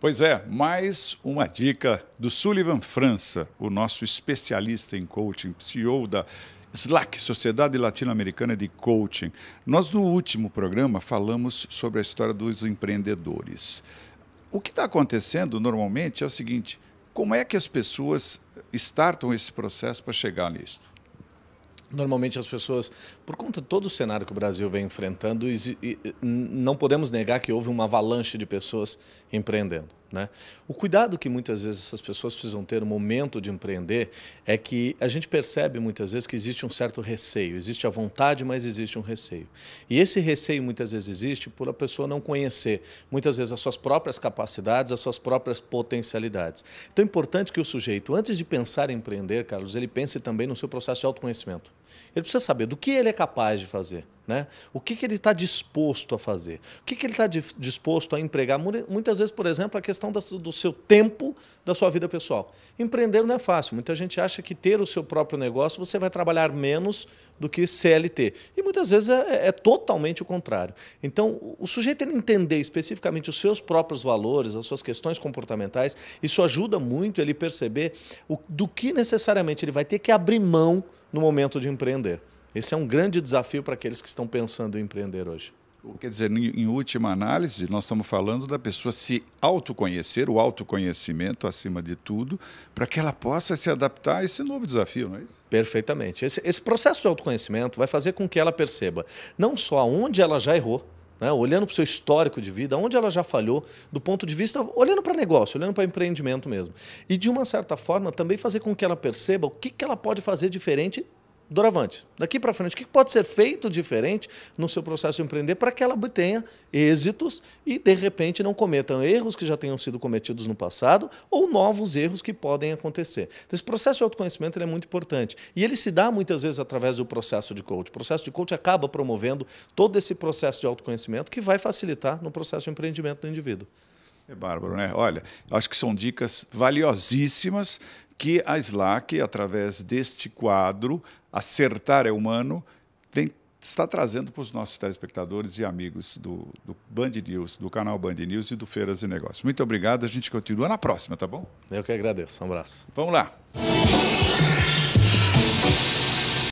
Pois é, mais uma dica do Sullivan França, o nosso especialista em coaching, CEO da SLAC, Sociedade Latino-Americana de Coaching. Nós, no último programa, falamos sobre a história dos empreendedores. O que está acontecendo normalmente é o seguinte: como é que as pessoas startam esse processo para chegar nisso? Normalmente as pessoas, por conta de todo o cenário que o Brasil vem enfrentando, não podemos negar que houve uma avalanche de pessoas empreendendo. Né? O cuidado que muitas vezes essas pessoas precisam ter no momento de empreender é que a gente percebe muitas vezes que existe um certo receio, existe a vontade, mas existe um receio. E esse receio muitas vezes existe por a pessoa não conhecer, muitas vezes, as suas próprias capacidades, as suas próprias potencialidades. Então é importante que o sujeito, antes de pensar em empreender, Carlos, ele pense também no seu processo de autoconhecimento. Ele precisa saber do que ele é capaz de fazer né? O que, que ele está disposto a fazer? O que, que ele está disposto a empregar? Muitas vezes, por exemplo, a questão do seu tempo, da sua vida pessoal. Empreender não é fácil. Muita gente acha que ter o seu próprio negócio você vai trabalhar menos do que CLT. E muitas vezes é, é, é totalmente o contrário. Então, o sujeito ele entender especificamente os seus próprios valores, as suas questões comportamentais, isso ajuda muito ele perceber o, do que necessariamente ele vai ter que abrir mão no momento de empreender. Esse é um grande desafio para aqueles que estão pensando em empreender hoje. Quer dizer, em última análise, nós estamos falando da pessoa se autoconhecer, o autoconhecimento acima de tudo, para que ela possa se adaptar a esse novo desafio, não é isso? Perfeitamente. Esse, esse processo de autoconhecimento vai fazer com que ela perceba não só onde ela já errou, né? olhando para o seu histórico de vida, onde ela já falhou, do ponto de vista, olhando para negócio, olhando para empreendimento mesmo. E, de uma certa forma, também fazer com que ela perceba o que, que ela pode fazer diferente doravante. Daqui para frente, o que pode ser feito diferente no seu processo de empreender para que ela obtenha êxitos e, de repente, não cometam erros que já tenham sido cometidos no passado ou novos erros que podem acontecer. Então, esse processo de autoconhecimento é muito importante e ele se dá muitas vezes através do processo de coach. O processo de coach acaba promovendo todo esse processo de autoconhecimento que vai facilitar no processo de empreendimento do indivíduo. É bárbaro, né? Olha, acho que são dicas valiosíssimas que a SLAC, através deste quadro, Acertar é Humano, tem, está trazendo para os nossos telespectadores e amigos do, do Band News, do canal Band News e do Feiras e Negócios. Muito obrigado, a gente continua na próxima, tá bom? Eu que agradeço, um abraço. Vamos lá.